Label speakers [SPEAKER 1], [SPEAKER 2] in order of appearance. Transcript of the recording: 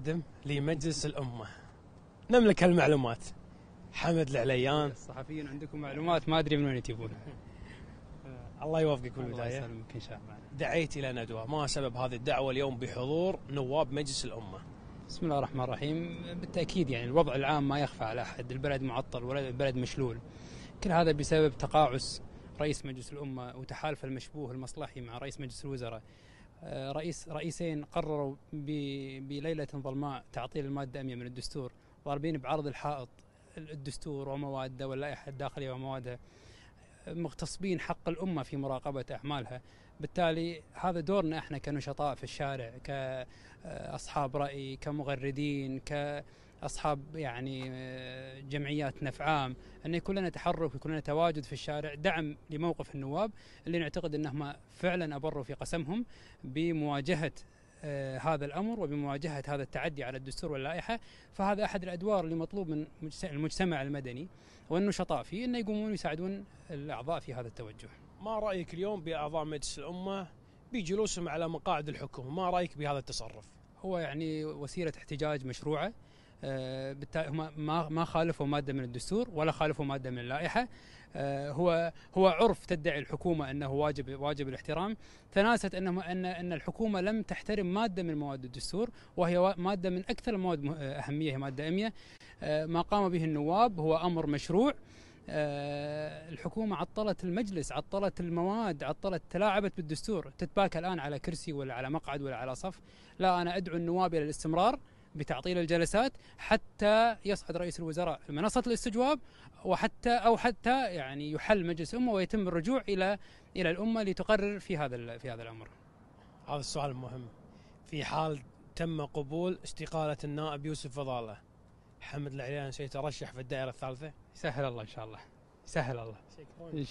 [SPEAKER 1] مقدم لمجلس الأمة نملك المعلومات حمد العليان الصحفيين عندكم معلومات ما أدري من وين تجيبونها الله يوفقك بالبداية الله يسلمك إن شاء الله دعيت إلى ندوة ما سبب هذه الدعوة اليوم بحضور نواب مجلس الأمة بسم الله الرحمن الرحيم بالتأكيد يعني الوضع العام ما يخفى على أحد البلد معطل والبلد
[SPEAKER 2] مشلول كل هذا بسبب تقاعس رئيس مجلس الأمة وتحالف المشبوه المصلحي مع رئيس مجلس الوزراء آه، رئيس رئيسين قرروا بليلة ظلماء تعطيل المادة 100 من الدستور ضاربين بعرض الحائط الدستور ومواده واللائحة الداخلية وموادها مغتصبين حق الأمة في مراقبة أعمالها بالتالي هذا دورنا احنا كنشطاء في الشارع كأصحاب رأي كمغردين ك اصحاب يعني آه، جمعيات نفعام انه يكون لنا تحرك ويكون لنا تواجد في الشارع دعم لموقف النواب اللي نعتقد انهم فعلا ابروا في قسمهم بمواجهه آه، هذا الامر وبمواجهه هذا التعدي على الدستور واللائحه فهذا احد الادوار اللي مطلوب من المجتمع المدني والنشطاء فيه انه يقومون يساعدون الاعضاء في هذا التوجه.
[SPEAKER 1] ما رايك اليوم باعضاء مجلس الامه بجلوسهم على مقاعد الحكومه، ما رايك بهذا التصرف؟
[SPEAKER 2] هو يعني وسيله احتجاج مشروعه آه، بالتالي هم ما ما خالفوا ماده من الدستور ولا خالفوا ماده من اللائحه آه، هو هو عرف تدعي الحكومه انه واجب واجب الاحترام تناست ان ان ان الحكومه لم تحترم ماده من مواد الدستور وهي ماده من اكثر المواد اهميه هي ماده 100 آه، ما قام به النواب هو امر مشروع الحكومة عطلت المجلس عطلت المواد عطلت تلاعبت بالدستور تتباكى الآن على كرسي ولا على مقعد ولا على صف لا أنا أدعو النواب إلى الاستمرار بتعطيل الجلسات حتى يصعد رئيس الوزراء منصة الاستجواب وحتى أو حتى يعني يحل مجلس الأمة ويتم الرجوع إلى إلى الأمة لتقرر في هذا
[SPEAKER 1] في هذا الأمر. هذا السؤال مهم. في حال تم قبول استقالة النائب يوسف فضالة حمد العليان سيترشح في الدائرة الثالثة؟ سهل الله إن شاء الله. سهل الله. شكرا.